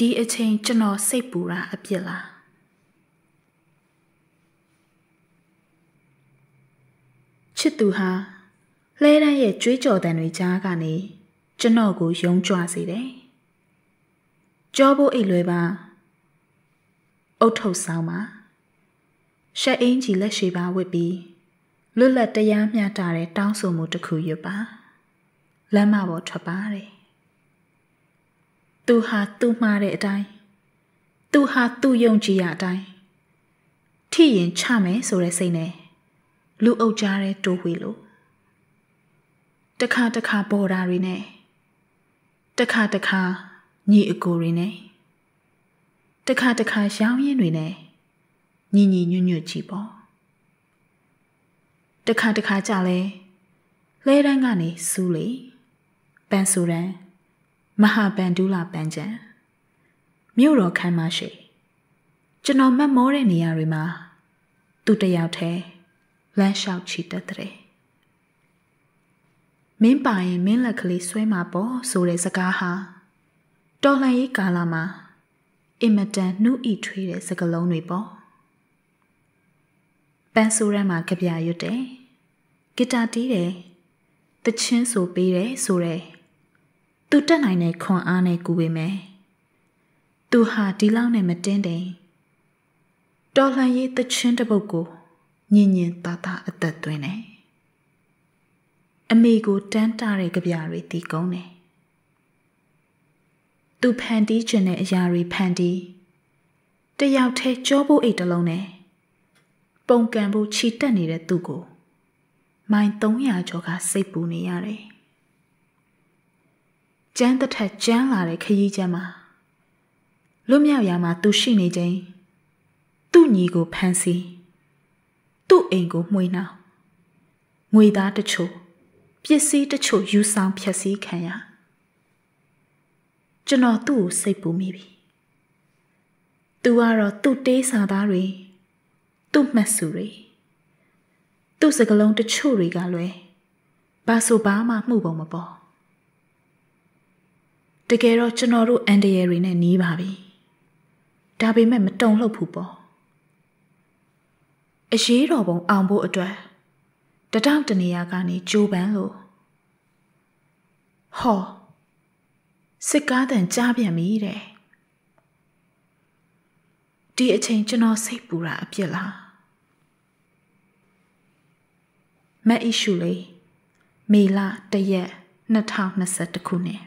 ဒီအချိန်ကျွန်တော်စိတ်ပူတာအပြစ်လားချစ်သူဟာလဲတန်းရဲ့ကြွေးကြော်တန်တွေကြားကနေကျွန်တော်ကိုယုံကြွစေတယ်ကြောဖို့အိတ်လွယ်ပါအုတ်ထုတ်ဆောင်ပါရှက်အင်းကြီးလက်ရှိပါဝစ်ပြီးလွတ်လပ်တရားမျှတတဲ့တောင်းဆိုမှုတစ်ခုရွတ်ပါလမ်းမပေါ်ထွက်ပါတယ်သူဟာသူ့မှားတဲ့အတိုင်းသူဟာသူ့ယုံကြည်ရအတိုင်းထိရင်ချမယ်ဆိုတဲ့စိတ်နဲ့လူအုပ်ကြားတဲ့တိုးဝေလို့တခါတခါပေါ်တာတွေနဲ့တခါတခါညီအကိုတွေနဲ့တခါတခါရောင်းရင်းတွေနဲ့ညီညီညွတ်ညွတ်ကြည့်ပေါ့တခါတခါကြလဲလဲတန်းကနေစူးလေပန်ဆူရန်မဟာဗန်ဒူလာပန်းချံမြို့တော်ခမ်းမရှိ ကျွန်တော်မတ်မောတဲ့နေရာတွေမှာ သူတယောက်တည်းလမ်းလျှောက်ချီတက်တဲ့မင်းပါရင်မင်းလက်ကလေးဆွဲမှာပေါ့ဆိုတဲ့စကားဟာတော်လှန်ရေးကာလမှာအင်မတန်နှုတ်ဤထွေးတဲ့စကားလုံးတွေပေါ့ပန်းဆိုးရမ်းမှာကြပြရွတ်တယ်ဂီတာတီးတယ်တချင်းဆိုပေးတယ်ဆိုတဲ့သူတက်နိုင်တဲ့ခွန်အားနဲ့ကူပေမယ်။သူဟာဒီလောက်နဲ့မတင်းတယ်။တော်လှန်ရေးတချင်းတစ်ပုတ်ကိုညင်ညင်သာသာအသက်သွင်းတယ်။အမေကိုတန်းတာတဲ့ကြပြတွေတီးကုန်းတယ်။သူဖန်တီးခြင်းတဲ့အရာတွေဖန်တီးတယောက်တည်းကြောဖို့အိတ်တစ်လုံးနဲ့ပုံကံဖို့ခြိတက်နေတဲ့သူ့ကိုမိုင်300ကျော်ကစိတ်ပူနေရတယ်။ကျန်းတစ်ထက်ကျန်းလာတဲ့ခရီးကျမ်းမှာလွတ်မြောက်ရာမှာသူရှိနေခြင်းသူ့ညီကိုဖမ်းဆီးသူ့အိမ်ကိုမှွေနှောင်ငွေသားတချို့ပစ္စည်းတချို့ယူဆောင်ဖျက်ဆီးခံရကျွန်တော်သူ့ကိုစိတ်ပူမိပြီသူကတော့သူ့တေးစာသားတွေသူ့မှတ်စုတွေသူ့စကလုံးတချို့တွေကလွဲဘာဆိုဘာမှမှုပုံမပေါ်တကယ်တော့ကျွန်တော်တို့အန်တရယ်တွေနဲ့หนีပါပြီဒါပေမဲ့မတုံ့လှုပ်ဘူးပေါ့အရေးတော်ပုံအောင်ဖို့အတွက်တတောင့်တနေရာကနေကြိုးပမ်းလို့ဟောစစ်ကားတန်ကြားပြန်ပြီတဲ့ဒီအချိန်ကျွန်တော်စိတ်ပူတာအပြစ်လားမက်အီရှူလေးမေလတရက်2021ခုနှစ်